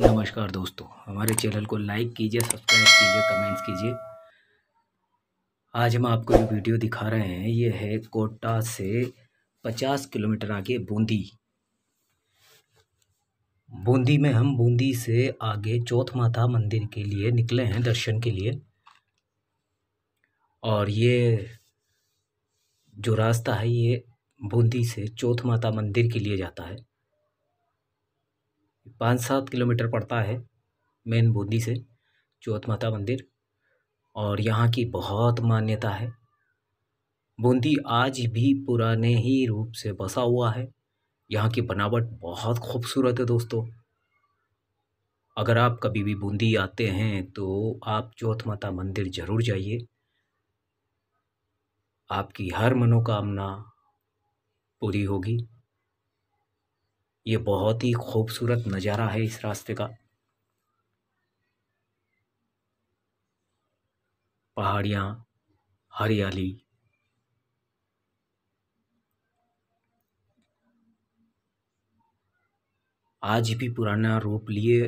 नमस्कार दोस्तों हमारे चैनल को लाइक कीजिए सब्सक्राइब कीजिए कमेंट्स कीजिए आज हम आपको जो वीडियो दिखा रहे हैं ये है कोटा से पचास किलोमीटर आगे बूंदी बूंदी में हम बूंदी से आगे चौथ माता मंदिर के लिए निकले हैं दर्शन के लिए और ये जो रास्ता है ये बूंदी से चौथ माता मंदिर के लिए जाता है पाँच सात किलोमीटर पड़ता है मेन बूंदी से चौथ माता मंदिर और यहाँ की बहुत मान्यता है बूंदी आज भी पुराने ही रूप से बसा हुआ है यहाँ की बनावट बहुत खूबसूरत है दोस्तों अगर आप कभी भी बूंदी आते हैं तो आप चौथ माता मंदिर ज़रूर जाइए आपकी हर मनोकामना पूरी होगी ये बहुत ही खूबसूरत नज़ारा है इस रास्ते का पहाड़ियाँ हरियाली आज भी पुराना रूप लिए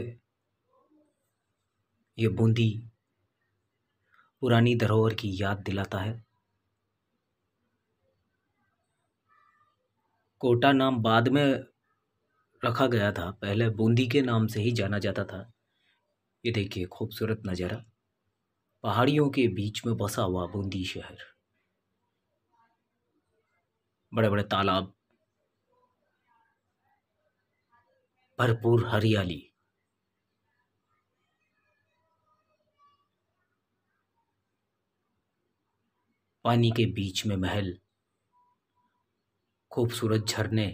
ये बूंदी पुरानी धरोहर की याद दिलाता है कोटा नाम बाद में रखा गया था पहले बूंदी के नाम से ही जाना जाता था ये देखिए खूबसूरत नज़ारा पहाड़ियों के बीच में बसा हुआ बूंदी शहर बड़े बड़े तालाब भरपूर हरियाली पानी के बीच में महल खूबसूरत झरने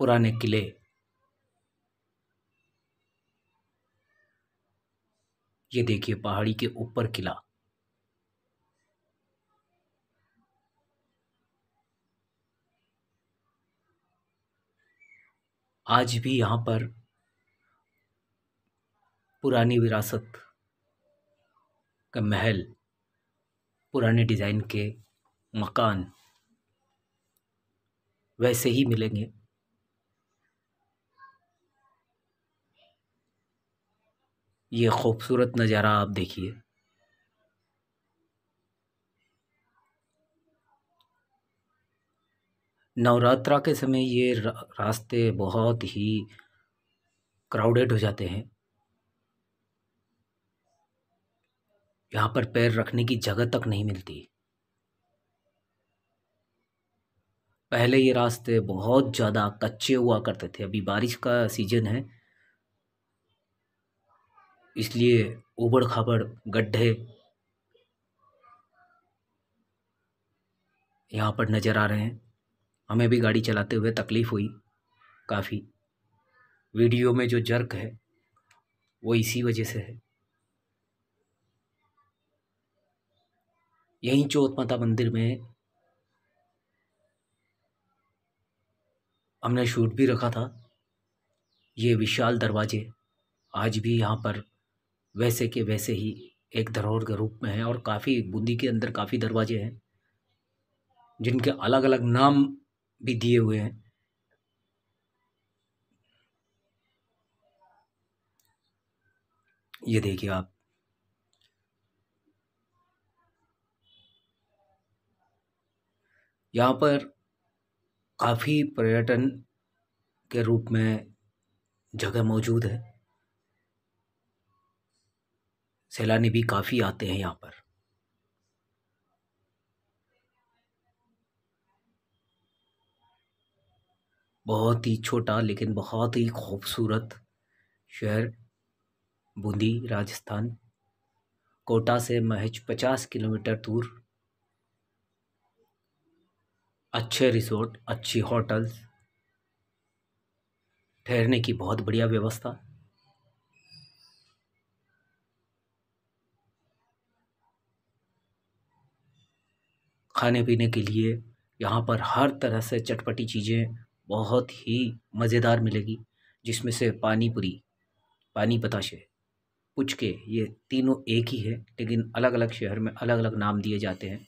पुराने किले ये देखिए पहाड़ी के ऊपर किला आज भी यहाँ पर पुरानी विरासत का महल पुराने डिज़ाइन के मकान वैसे ही मिलेंगे ये खूबसूरत नज़ारा आप देखिए नवरात्रा के समय ये रास्ते बहुत ही क्राउडेड हो जाते हैं यहाँ पर पैर रखने की जगह तक नहीं मिलती पहले ये रास्ते बहुत ज़्यादा कच्चे हुआ करते थे अभी बारिश का सीज़न है इसलिए ऊबड़ खाबड़ गड्ढे यहाँ पर नज़र आ रहे हैं हमें भी गाड़ी चलाते हुए तकलीफ़ हुई काफ़ी वीडियो में जो जर्क है वो इसी वजह से है यहीं चौथ माता मंदिर में हमने शूट भी रखा था ये विशाल दरवाजे आज भी यहाँ पर वैसे के वैसे ही एक धरोहर के रूप में है और काफ़ी बूंदी के अंदर काफ़ी दरवाजे हैं जिनके अलग अलग नाम भी दिए हुए हैं ये देखिए आप यहाँ पर काफ़ी पर्यटन के रूप में जगह मौजूद है सैलानी भी काफ़ी आते हैं यहाँ पर बहुत ही छोटा लेकिन बहुत ही खूबसूरत शहर बूंदी राजस्थान कोटा से महज पचास किलोमीटर दूर अच्छे रिसोर्ट अच्छी होटल्स ठहरने की बहुत बढ़िया व्यवस्था खाने पीने के लिए यहाँ पर हर तरह से चटपटी चीज़ें बहुत ही मज़ेदार मिलेगी जिसमें से पानी पूरी पानी बताशे पुचके ये तीनों एक ही है लेकिन अलग अलग शहर में अलग अलग नाम दिए जाते हैं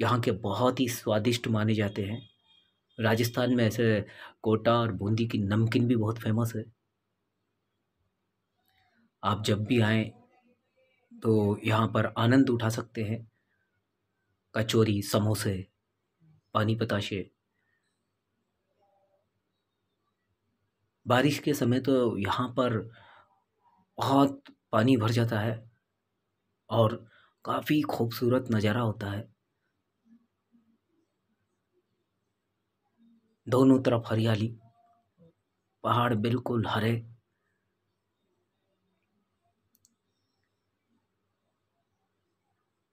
यहाँ के बहुत ही स्वादिष्ट माने जाते हैं राजस्थान में ऐसे कोटा और बूंदी की नमकीन भी बहुत फेमस है आप जब भी आएँ तो यहाँ पर आनंद उठा सकते हैं कचौरी समोसे पानी पताशे बारिश के समय तो यहाँ पर बहुत पानी भर जाता है और काफ़ी खूबसूरत नज़ारा होता है दोनों तरफ हरियाली पहाड़ बिल्कुल हरे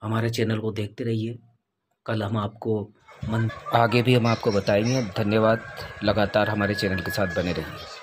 हमारे चैनल को देखते रहिए कल हम आपको मन आगे भी हम आपको बताएंगे धन्यवाद लगातार हमारे चैनल के साथ बने रहिए